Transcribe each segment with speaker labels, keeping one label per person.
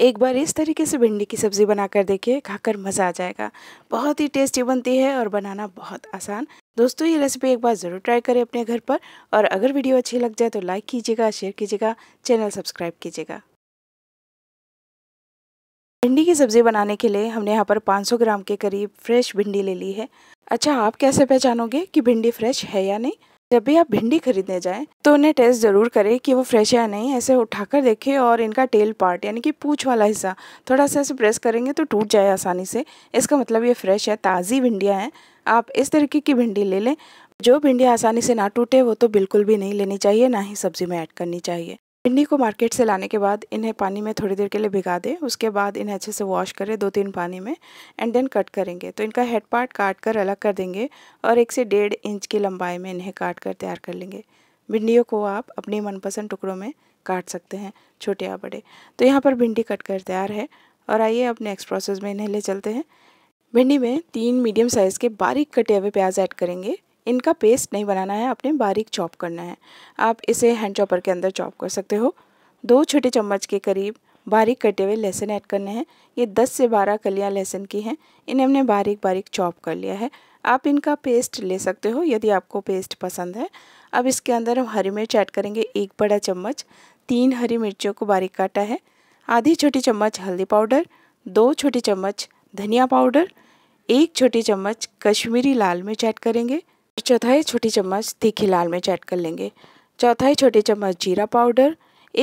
Speaker 1: एक बार इस तरीके से भिंडी की सब्ज़ी बनाकर देखिए खाकर मज़ा आ जाएगा बहुत ही टेस्टी बनती है और बनाना बहुत आसान दोस्तों ये रेसिपी एक बार ज़रूर ट्राई करें अपने घर पर और अगर वीडियो अच्छी लग जाए तो लाइक कीजिएगा शेयर कीजिएगा चैनल सब्सक्राइब कीजिएगा भिंडी की सब्ज़ी बनाने के लिए हमने यहाँ पर 500 ग्राम के करीब फ्रेश भिंडी ले ली है अच्छा आप कैसे पहचानोगे कि भिंडी फ्रेश है या नहीं जब भी आप भिंडी खरीदने जाएं तो उन्हें टेस्ट ज़रूर करें कि वो फ्रेश है या नहीं ऐसे उठाकर देखें और इनका टेल पार्ट यानी कि पूछ वाला हिस्सा थोड़ा सा ऐसे प्रेस करेंगे तो टूट जाए आसानी से इसका मतलब ये फ्रेश है ताज़ी भिंडियाँ हैं आप इस तरीके की भिंडी ले लें जो भिंडी आसानी से ना टूटे वो तो बिल्कुल भी नहीं लेनी चाहिए ना ही सब्ज़ी में ऐड करनी चाहिए भिंडी को मार्केट से लाने के बाद इन्हें पानी में थोड़ी देर के लिए भिगा दें उसके बाद इन्हें अच्छे से वॉश करें दो तीन पानी में एंड देन कट करेंगे तो इनका हेड पार्ट काट कर अलग कर देंगे और एक से डेढ़ इंच की लंबाई में इन्हें काट कर तैयार कर लेंगे भिंडियों को आप अपनी मनपसंद टुकड़ों में काट सकते हैं छोटे या बड़े तो यहाँ पर भिंडी कट कर तैयार है और आइए अब नेक्स्ट प्रोसेस में इन्हें ले चलते हैं भिंडी में तीन मीडियम साइज़ के बारीक कटे हुए प्याज ऐड करेंगे इनका पेस्ट नहीं बनाना है आपने बारीक चॉप करना है आप इसे हैंड चॉपर के अंदर चॉप कर सकते हो दो छोटे चम्मच के करीब बारीक कटे हुए लहसुन ऐड करने हैं ये 10 से 12 कलियां लहसुन की हैं इन्हें हमने बारीक बारीक चॉप कर लिया है आप इनका पेस्ट ले सकते हो यदि आपको पेस्ट पसंद है अब इसके अंदर हम हरी मिर्च ऐड करेंगे एक बड़ा चम्मच तीन हरी मिर्चों को बारीक काटा है आधी छोटी चम्मच हल्दी पाउडर दो छोटी चम्मच धनिया पाउडर एक छोटी चम्मच कश्मीरी लाल मिर्च ऐड करेंगे चौथाई छोटी चम्मच तीखी लाल मिर्च ऐड कर लेंगे चौथाई छोटी चम्मच जीरा पाउडर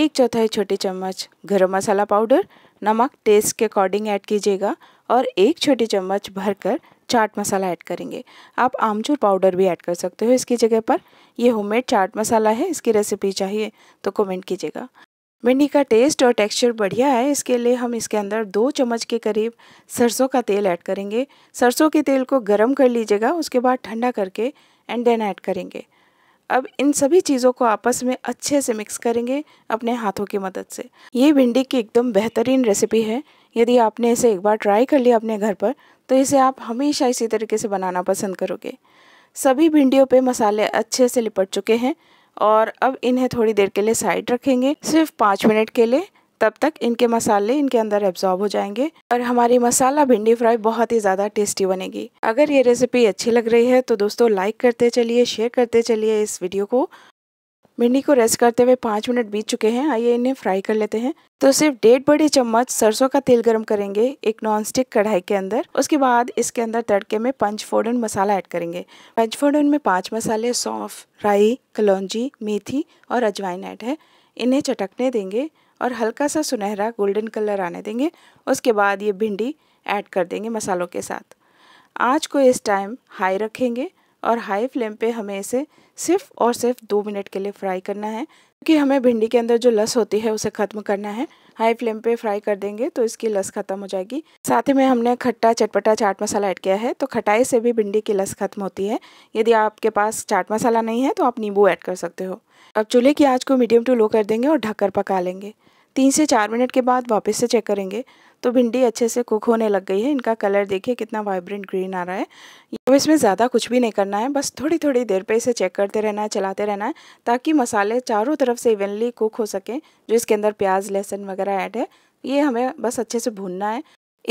Speaker 1: एक चौथाई छोटी चम्मच गरम मसाला पाउडर नमक टेस्ट के अकॉर्डिंग ऐड कीजिएगा और एक छोटी चम्मच भरकर चाट मसाला ऐड करेंगे आप आमचूर पाउडर भी ऐड कर सकते हो इसकी जगह पर यह होममेड चाट मसाला है इसकी रेसिपी चाहिए तो कमेंट कीजिएगा भिंडी का टेस्ट और टेक्सचर बढ़िया है इसके लिए हम इसके अंदर दो चम्मच के करीब सरसों का तेल ऐड करेंगे सरसों के तेल को गर्म कर लीजिएगा उसके बाद ठंडा करके एंड देन ऐड करेंगे अब इन सभी चीज़ों को आपस में अच्छे से मिक्स करेंगे अपने हाथों की मदद से ये भिंडी की एकदम बेहतरीन रेसिपी है यदि आपने इसे एक बार ट्राई कर लिया अपने घर पर तो इसे आप हमेशा इसी तरीके से बनाना पसंद करोगे सभी भिंडियों पर मसाले अच्छे से लिपट चुके हैं और अब इन्हें थोड़ी देर के लिए साइड रखेंगे सिर्फ पाँच मिनट के लिए तब तक इनके मसाले इनके अंदर एब्जॉर्ब हो जाएंगे और हमारी मसाला भिंडी फ्राई बहुत ही ज़्यादा टेस्टी बनेगी अगर ये रेसिपी अच्छी लग रही है तो दोस्तों लाइक करते चलिए शेयर करते चलिए इस वीडियो को भिंडी को रेस्ट करते हुए पाँच मिनट बीत चुके हैं आइए इन्हें फ्राई कर लेते हैं तो सिर्फ डेढ़ बड़े चम्मच सरसों का तेल गर्म करेंगे एक नॉन स्टिक कढ़ाई के अंदर उसके बाद इसके अंदर तड़के में पंचफोड़न मसाला ऐड करेंगे पंचफोड़न में पांच मसाले सौंफ राई कलौजी मेथी और अजवाइन ऐड है इन्हें चटकने देंगे और हल्का सा सुनहरा गोल्डन कलर आने देंगे उसके बाद ये भिंडी ऐड कर देंगे मसालों के साथ आज को इस टाइम हाई रखेंगे और हाई फ्लेम पे हमें इसे सिर्फ और सिर्फ दो मिनट के लिए फ्राई करना है क्योंकि हमें भिंडी के अंदर जो लस होती है उसे ख़त्म करना है हाई फ्लेम पे फ्राई कर देंगे तो इसकी लस ख़त्म हो जाएगी साथ ही में हमने खट्टा चटपटा चाट मसाला ऐड किया है तो खटाई से भी भिंडी की लस ख़त्म होती है यदि आपके पास चाट मसाला नहीं है तो आप नींबू ऐड कर सकते हो अब चूल्हे की आँच को मीडियम टू लो कर देंगे और ढककर पका लेंगे तीन से चार मिनट के बाद वापस से चेक करेंगे तो भिंडी अच्छे से कुक होने लग गई है इनका कलर देखिए कितना वाइब्रेंट ग्रीन आ रहा है अब तो इसमें ज़्यादा कुछ भी नहीं करना है बस थोड़ी थोड़ी देर पे इसे चेक करते रहना है चलाते रहना है ताकि मसाले चारों तरफ से इवनली कुक हो सकें जो इसके अंदर प्याज लहसुन वगैरह ऐड है ये हमें बस अच्छे से भूनना है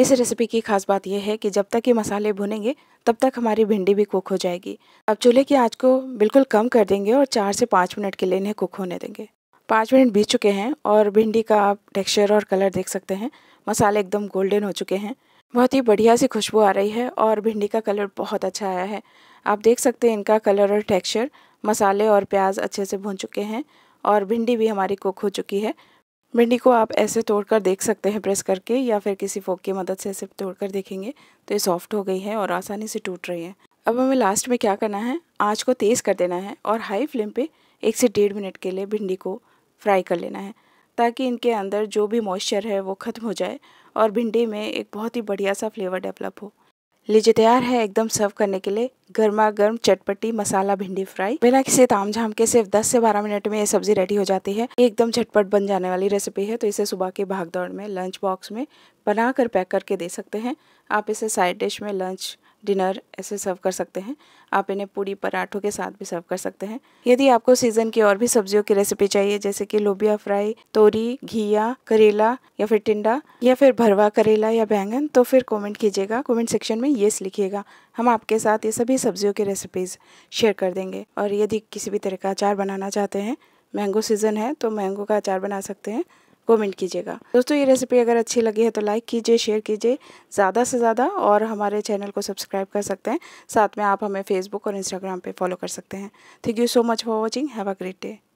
Speaker 1: इस रेसिपी की खास बात यह है कि जब तक ये मसाले भुनेंगे तब तक हमारी भिंडी भी कुक हो जाएगी अब चूल्हे की आँच को बिल्कुल कम कर देंगे और चार से पाँच मिनट के लिए इन्हें कुक होने देंगे पाँच मिनट बीत चुके हैं और भिंडी का आप टेक्सचर और कलर देख सकते हैं मसाले एकदम गोल्डन हो चुके हैं बहुत ही बढ़िया सी खुशबू आ रही है और भिंडी का कलर बहुत अच्छा आया है आप देख सकते हैं इनका कलर और टेक्सचर मसाले और प्याज अच्छे से भून चुके हैं और भिंडी भी हमारी कुक हो चुकी है भिंडी को आप ऐसे तोड़कर देख सकते हैं प्रेस करके या फिर किसी फोक की मदद से ऐसे तोड़कर देखेंगे तो ये सॉफ्ट हो गई है और आसानी से टूट रही है अब हमें लास्ट में क्या करना है आँच को तेज़ कर देना है और हाई फ्लेम पर एक से डेढ़ मिनट के लिए भिंडी को फ्राई कर लेना है ताकि इनके अंदर जो भी मॉइस्चर है वो ख़त्म हो जाए और भिंडी में एक बहुत ही बढ़िया सा फ्लेवर डेवलप हो लीजिए तैयार है एकदम सर्व करने के लिए गर्मा गर्म चटपटी मसाला भिंडी फ्राई बिना किसी ताम झाम के सिर्फ 10 से 12 मिनट में ये सब्जी रेडी हो जाती है ये एकदम झटपट बन जाने वाली रेसिपी है तो इसे सुबह के भागदौड़ में लंच बॉक्स में बना कर पैक करके दे सकते हैं आप इसे साइड डिश में लंच डिनर ऐसे सर्व कर सकते हैं आप इन्हें पूरी पराठों के साथ भी सर्व कर सकते हैं यदि आपको सीजन की और भी सब्जियों की रेसिपी चाहिए जैसे कि लोबिया फ्राई तोरी घिया करेला या फिर टिंडा या फिर भरवा करेला या बैंगन तो फिर कमेंट कीजिएगा कमेंट सेक्शन में येस लिखिएगा हम आपके साथ ये सभी सब्जियों की रेसिपीज़ शेयर कर देंगे और यदि किसी भी तरह का अचार बनाना चाहते हैं मैंगो सीज़न है तो मैंगो का अचार बना सकते हैं कमेंट कीजिएगा दोस्तों ये रेसिपी अगर अच्छी लगी है तो लाइक कीजिए शेयर कीजिए ज़्यादा से ज़्यादा और हमारे चैनल को सब्सक्राइब कर सकते हैं साथ में आप हमें फेसबुक और इंस्टाग्राम पर फॉलो कर सकते हैं thank you so much for watching have a great day